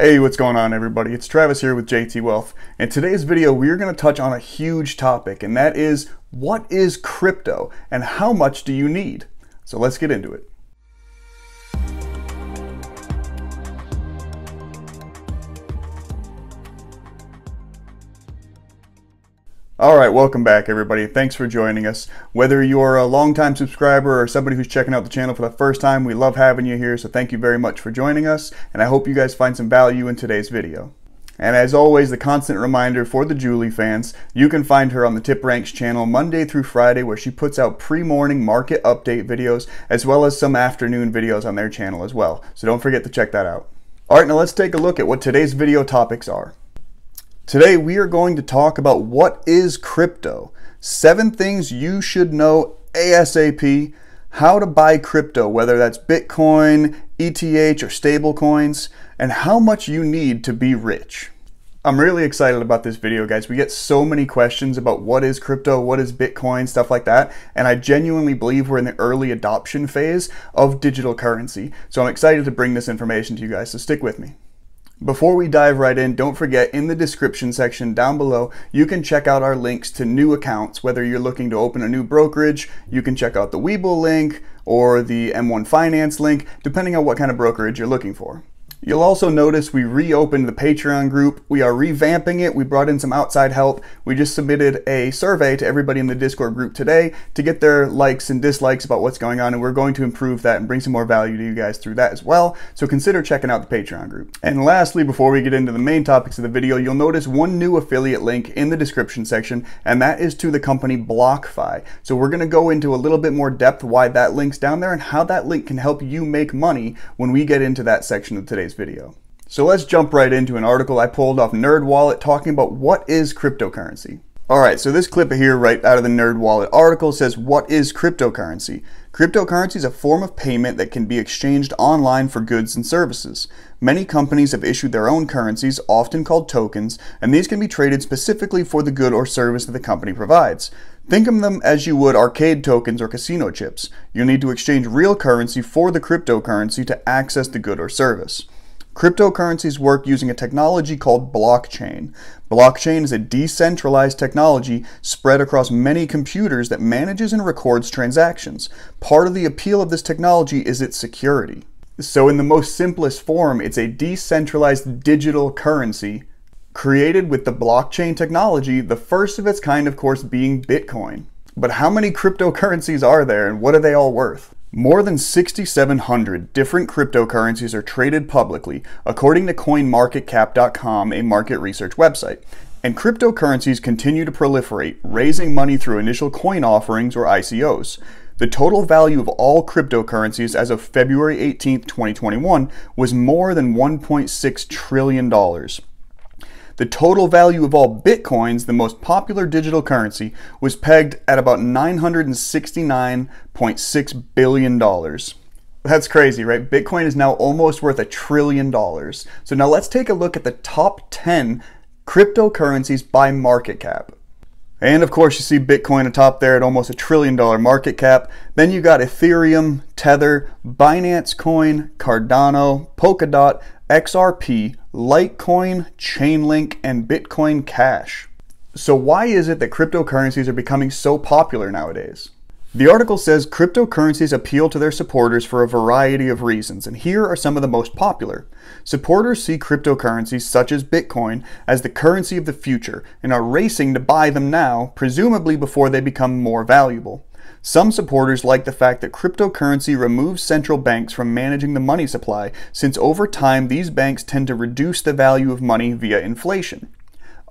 Hey, what's going on everybody? It's Travis here with JT Wealth. In today's video, we are going to touch on a huge topic, and that is what is crypto and how much do you need? So let's get into it. All right, welcome back, everybody. Thanks for joining us. Whether you're a longtime subscriber or somebody who's checking out the channel for the first time, we love having you here, so thank you very much for joining us, and I hope you guys find some value in today's video. And as always, the constant reminder for the Julie fans, you can find her on the Tip Ranks channel Monday through Friday where she puts out pre-morning market update videos as well as some afternoon videos on their channel as well. So don't forget to check that out. All right, now let's take a look at what today's video topics are. Today we are going to talk about what is crypto, seven things you should know ASAP, how to buy crypto, whether that's Bitcoin, ETH, or stablecoins, and how much you need to be rich. I'm really excited about this video, guys. We get so many questions about what is crypto, what is Bitcoin, stuff like that. And I genuinely believe we're in the early adoption phase of digital currency. So I'm excited to bring this information to you guys, so stick with me. Before we dive right in, don't forget in the description section down below, you can check out our links to new accounts. Whether you're looking to open a new brokerage, you can check out the Webull link or the M1 Finance link, depending on what kind of brokerage you're looking for. You'll also notice we reopened the Patreon group. We are revamping it. We brought in some outside help. We just submitted a survey to everybody in the Discord group today to get their likes and dislikes about what's going on, and we're going to improve that and bring some more value to you guys through that as well. So consider checking out the Patreon group. And lastly, before we get into the main topics of the video, you'll notice one new affiliate link in the description section, and that is to the company BlockFi. So we're going to go into a little bit more depth why that link's down there and how that link can help you make money when we get into that section of today's today's video. So let's jump right into an article I pulled off NerdWallet talking about what is cryptocurrency. Alright, so this clip here right out of the NerdWallet article says, what is cryptocurrency? Cryptocurrency is a form of payment that can be exchanged online for goods and services. Many companies have issued their own currencies, often called tokens, and these can be traded specifically for the good or service that the company provides. Think of them as you would arcade tokens or casino chips. You need to exchange real currency for the cryptocurrency to access the good or service. Cryptocurrencies work using a technology called blockchain. Blockchain is a decentralized technology spread across many computers that manages and records transactions. Part of the appeal of this technology is its security. So in the most simplest form, it's a decentralized digital currency created with the blockchain technology, the first of its kind, of course, being Bitcoin. But how many cryptocurrencies are there and what are they all worth? More than 6,700 different cryptocurrencies are traded publicly, according to CoinMarketCap.com, a market research website. And cryptocurrencies continue to proliferate, raising money through initial coin offerings or ICOs. The total value of all cryptocurrencies as of February 18, 2021, was more than $1.6 trillion. The total value of all bitcoins, the most popular digital currency, was pegged at about $969.6 billion. That's crazy, right? Bitcoin is now almost worth a trillion dollars. So now let's take a look at the top 10 cryptocurrencies by market cap. And of course, you see Bitcoin atop there at almost a trillion dollar market cap. Then you got Ethereum, Tether, Binance Coin, Cardano, Polkadot, XRP, Litecoin, Chainlink, and Bitcoin Cash. So, why is it that cryptocurrencies are becoming so popular nowadays? The article says cryptocurrencies appeal to their supporters for a variety of reasons, and here are some of the most popular. Supporters see cryptocurrencies such as Bitcoin as the currency of the future and are racing to buy them now, presumably before they become more valuable. Some supporters like the fact that cryptocurrency removes central banks from managing the money supply, since over time these banks tend to reduce the value of money via inflation.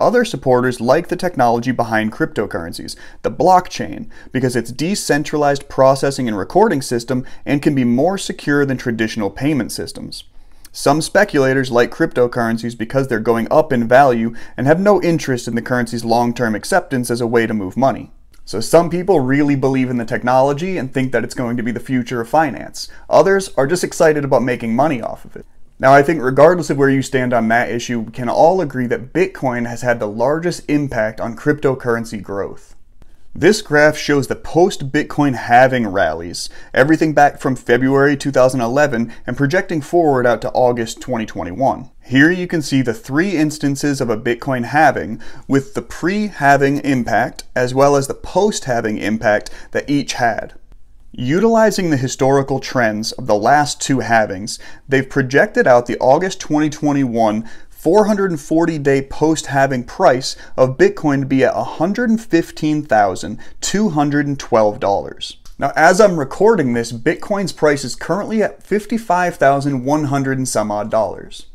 Other supporters like the technology behind cryptocurrencies, the blockchain, because it's decentralized processing and recording system and can be more secure than traditional payment systems. Some speculators like cryptocurrencies because they're going up in value and have no interest in the currency's long-term acceptance as a way to move money. So some people really believe in the technology and think that it's going to be the future of finance. Others are just excited about making money off of it. Now, I think regardless of where you stand on that issue, we can all agree that Bitcoin has had the largest impact on cryptocurrency growth. This graph shows the post Bitcoin halving rallies, everything back from February 2011 and projecting forward out to August 2021. Here you can see the three instances of a Bitcoin halving with the pre halving impact as well as the post halving impact that each had. Utilizing the historical trends of the last two halvings, they've projected out the August 2021 440 day post halving price of Bitcoin to be at $115,212. Now, as I'm recording this, Bitcoin's price is currently at $55,100 and some odd dollars.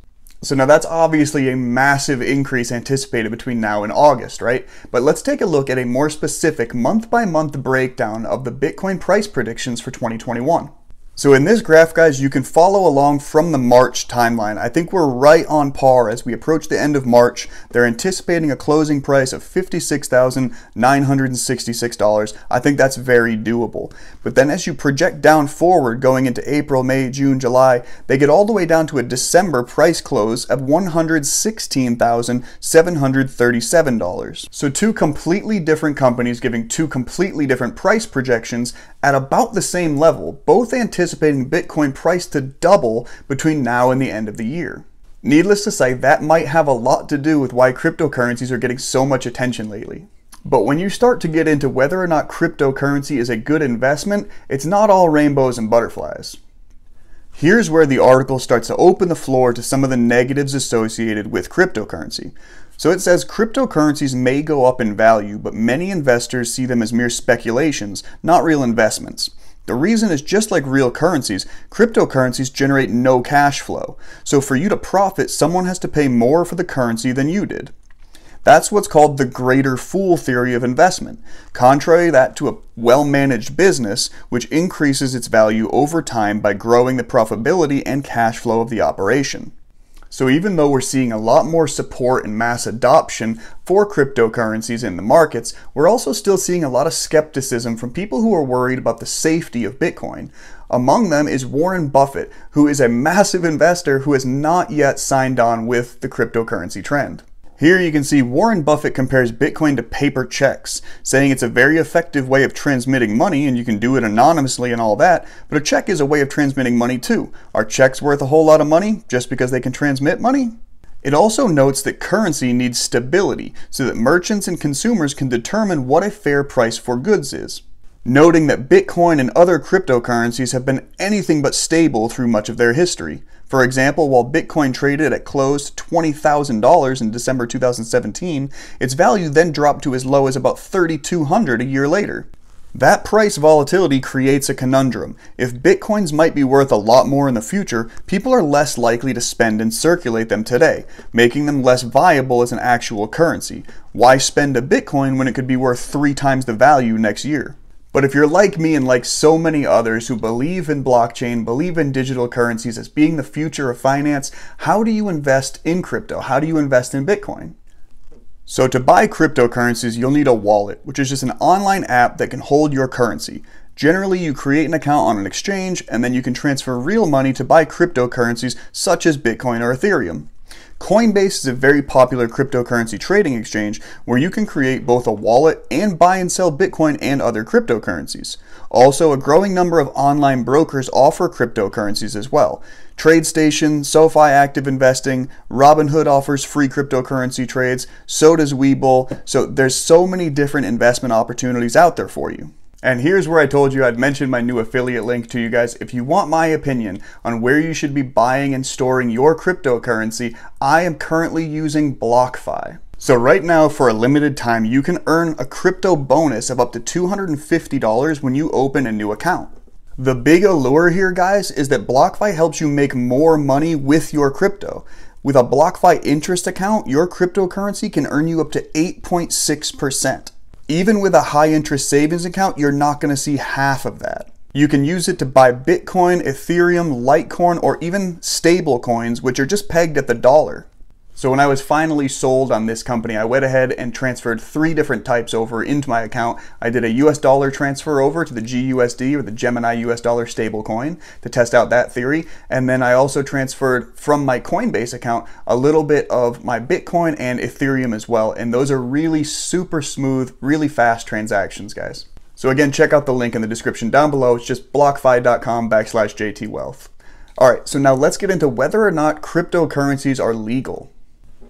So now that's obviously a massive increase anticipated between now and August, right? But let's take a look at a more specific month by month breakdown of the Bitcoin price predictions for 2021. So in this graph, guys, you can follow along from the March timeline. I think we're right on par as we approach the end of March. They're anticipating a closing price of $56,966. I think that's very doable. But then as you project down forward going into April, May, June, July, they get all the way down to a December price close of $116,737. So two completely different companies giving two completely different price projections at about the same level, both anticipating Bitcoin price to double between now and the end of the year. Needless to say, that might have a lot to do with why cryptocurrencies are getting so much attention lately. But when you start to get into whether or not cryptocurrency is a good investment, it's not all rainbows and butterflies. Here's where the article starts to open the floor to some of the negatives associated with cryptocurrency. So it says cryptocurrencies may go up in value, but many investors see them as mere speculations, not real investments. The reason is just like real currencies, cryptocurrencies generate no cash flow. So for you to profit, someone has to pay more for the currency than you did. That's what's called the greater fool theory of investment. Contrary that to a well-managed business, which increases its value over time by growing the profitability and cash flow of the operation. So even though we're seeing a lot more support and mass adoption for cryptocurrencies in the markets, we're also still seeing a lot of skepticism from people who are worried about the safety of Bitcoin. Among them is Warren Buffett, who is a massive investor who has not yet signed on with the cryptocurrency trend. Here you can see Warren Buffett compares Bitcoin to paper checks, saying it's a very effective way of transmitting money and you can do it anonymously and all that, but a check is a way of transmitting money too. Are checks worth a whole lot of money just because they can transmit money? It also notes that currency needs stability so that merchants and consumers can determine what a fair price for goods is. Noting that Bitcoin and other cryptocurrencies have been anything but stable through much of their history. For example, while Bitcoin traded at close to $20,000 in December 2017, its value then dropped to as low as about 3200 dollars a year later. That price volatility creates a conundrum. If bitcoins might be worth a lot more in the future, people are less likely to spend and circulate them today, making them less viable as an actual currency. Why spend a bitcoin when it could be worth three times the value next year? But if you're like me and like so many others who believe in blockchain, believe in digital currencies as being the future of finance, how do you invest in crypto? How do you invest in Bitcoin? So to buy cryptocurrencies, you'll need a wallet, which is just an online app that can hold your currency. Generally, you create an account on an exchange, and then you can transfer real money to buy cryptocurrencies such as Bitcoin or Ethereum. Coinbase is a very popular cryptocurrency trading exchange where you can create both a wallet and buy and sell Bitcoin and other cryptocurrencies. Also, a growing number of online brokers offer cryptocurrencies as well. TradeStation, SoFi Active Investing, Robinhood offers free cryptocurrency trades, so does Webull. So there's so many different investment opportunities out there for you. And here's where I told you I'd mention my new affiliate link to you guys. If you want my opinion on where you should be buying and storing your cryptocurrency, I am currently using BlockFi. So right now, for a limited time, you can earn a crypto bonus of up to $250 when you open a new account. The big allure here, guys, is that BlockFi helps you make more money with your crypto. With a BlockFi interest account, your cryptocurrency can earn you up to 8.6%. Even with a high interest savings account, you're not going to see half of that. You can use it to buy Bitcoin, Ethereum, Litecoin, or even stable coins, which are just pegged at the dollar. So when I was finally sold on this company, I went ahead and transferred three different types over into my account. I did a US dollar transfer over to the GUSD or the Gemini US dollar stablecoin to test out that theory. And then I also transferred from my Coinbase account a little bit of my Bitcoin and Ethereum as well. And those are really super smooth, really fast transactions, guys. So again, check out the link in the description down below. It's just blockfi.com backslash JT Wealth. All right, so now let's get into whether or not cryptocurrencies are legal.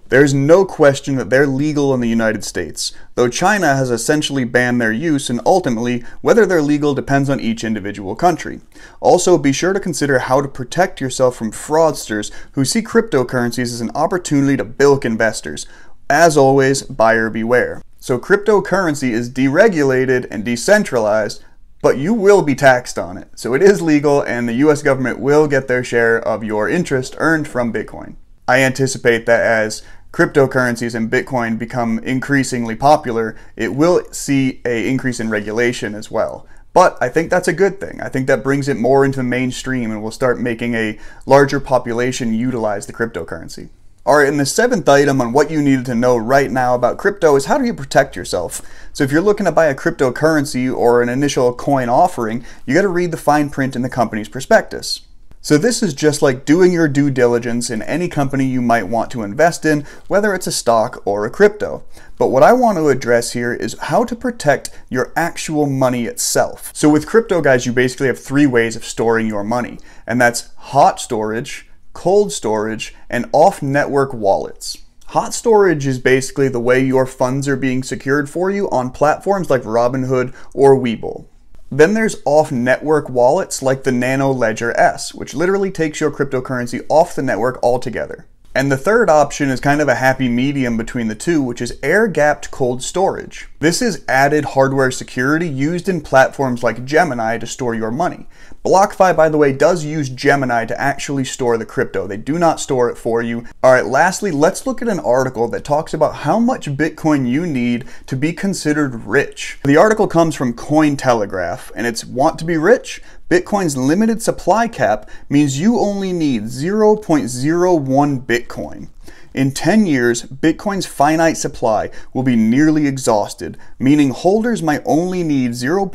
There's no question that they're legal in the United States, though China has essentially banned their use and ultimately whether they're legal depends on each individual country. Also, be sure to consider how to protect yourself from fraudsters who see cryptocurrencies as an opportunity to bilk investors. As always, buyer beware. So cryptocurrency is deregulated and decentralized, but you will be taxed on it. So it is legal and the US government will get their share of your interest earned from Bitcoin. I anticipate that as cryptocurrencies and Bitcoin become increasingly popular, it will see a increase in regulation as well. But I think that's a good thing. I think that brings it more into the mainstream and will start making a larger population utilize the cryptocurrency. All right, and the seventh item on what you needed to know right now about crypto is how do you protect yourself? So if you're looking to buy a cryptocurrency or an initial coin offering, you gotta read the fine print in the company's prospectus. So this is just like doing your due diligence in any company you might want to invest in, whether it's a stock or a crypto. But what I want to address here is how to protect your actual money itself. So with crypto guys, you basically have three ways of storing your money, and that's hot storage, cold storage, and off-network wallets. Hot storage is basically the way your funds are being secured for you on platforms like Robinhood or Webull. Then there's off-network wallets like the Nano Ledger S, which literally takes your cryptocurrency off the network altogether. And the third option is kind of a happy medium between the two, which is air-gapped cold storage. This is added hardware security used in platforms like Gemini to store your money. BlockFi, by the way, does use Gemini to actually store the crypto. They do not store it for you. All right, lastly, let's look at an article that talks about how much Bitcoin you need to be considered rich. The article comes from Cointelegraph, and it's Want to be rich? Bitcoin's limited supply cap means you only need 0.01 Bitcoin. In 10 years, Bitcoin's finite supply will be nearly exhausted, meaning holders might only need 0.01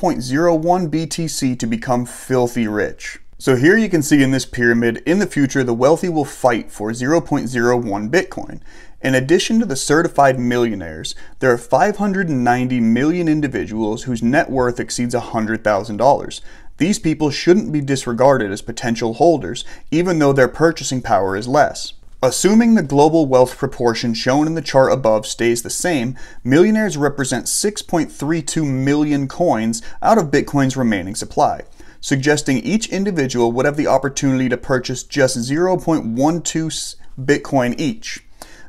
BTC to become filthy rich. So here you can see in this pyramid, in the future, the wealthy will fight for 0.01 Bitcoin. In addition to the certified millionaires, there are 590 million individuals whose net worth exceeds $100,000. These people shouldn't be disregarded as potential holders, even though their purchasing power is less. Assuming the global wealth proportion shown in the chart above stays the same, millionaires represent 6.32 million coins out of Bitcoin's remaining supply, suggesting each individual would have the opportunity to purchase just 0.12 Bitcoin each.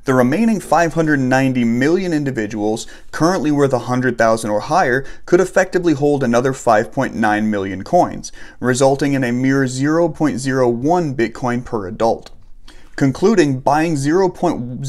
The remaining 590 million individuals, currently worth 100,000 or higher, could effectively hold another 5.9 million coins, resulting in a mere 0.01 Bitcoin per adult concluding buying 0.01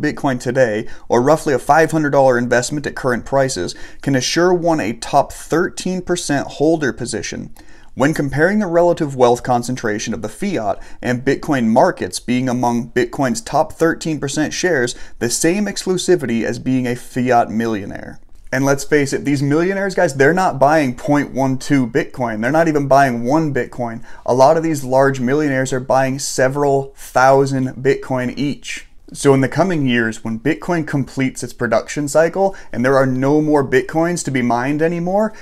Bitcoin today, or roughly a $500 investment at current prices, can assure one a top 13% holder position. When comparing the relative wealth concentration of the fiat and Bitcoin markets being among Bitcoin's top 13% shares, the same exclusivity as being a fiat millionaire. And let's face it, these millionaires, guys, they're not buying 0.12 Bitcoin. They're not even buying one Bitcoin. A lot of these large millionaires are buying several thousand Bitcoin each. So in the coming years, when Bitcoin completes its production cycle and there are no more Bitcoins to be mined anymore,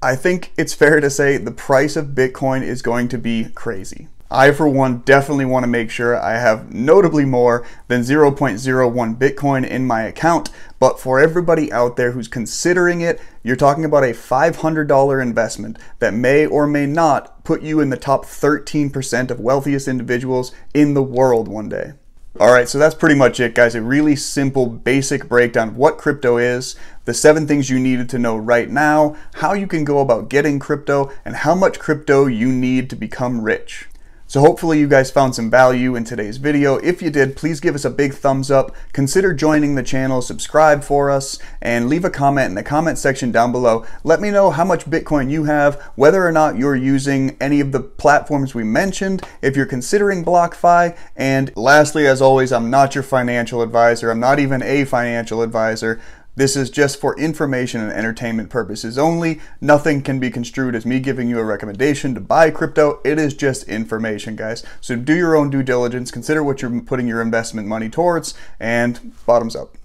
I think it's fair to say the price of Bitcoin is going to be crazy. I, for one, definitely want to make sure I have notably more than 0.01 Bitcoin in my account. But for everybody out there who's considering it, you're talking about a $500 investment that may or may not put you in the top 13% of wealthiest individuals in the world one day. All right, so that's pretty much it, guys. A really simple, basic breakdown of what crypto is, the seven things you needed to know right now, how you can go about getting crypto, and how much crypto you need to become rich. So hopefully you guys found some value in today's video. If you did, please give us a big thumbs up. Consider joining the channel, subscribe for us, and leave a comment in the comment section down below. Let me know how much Bitcoin you have, whether or not you're using any of the platforms we mentioned, if you're considering BlockFi, and lastly, as always, I'm not your financial advisor. I'm not even a financial advisor. This is just for information and entertainment purposes only. Nothing can be construed as me giving you a recommendation to buy crypto. It is just information, guys. So do your own due diligence, consider what you're putting your investment money towards, and bottoms up.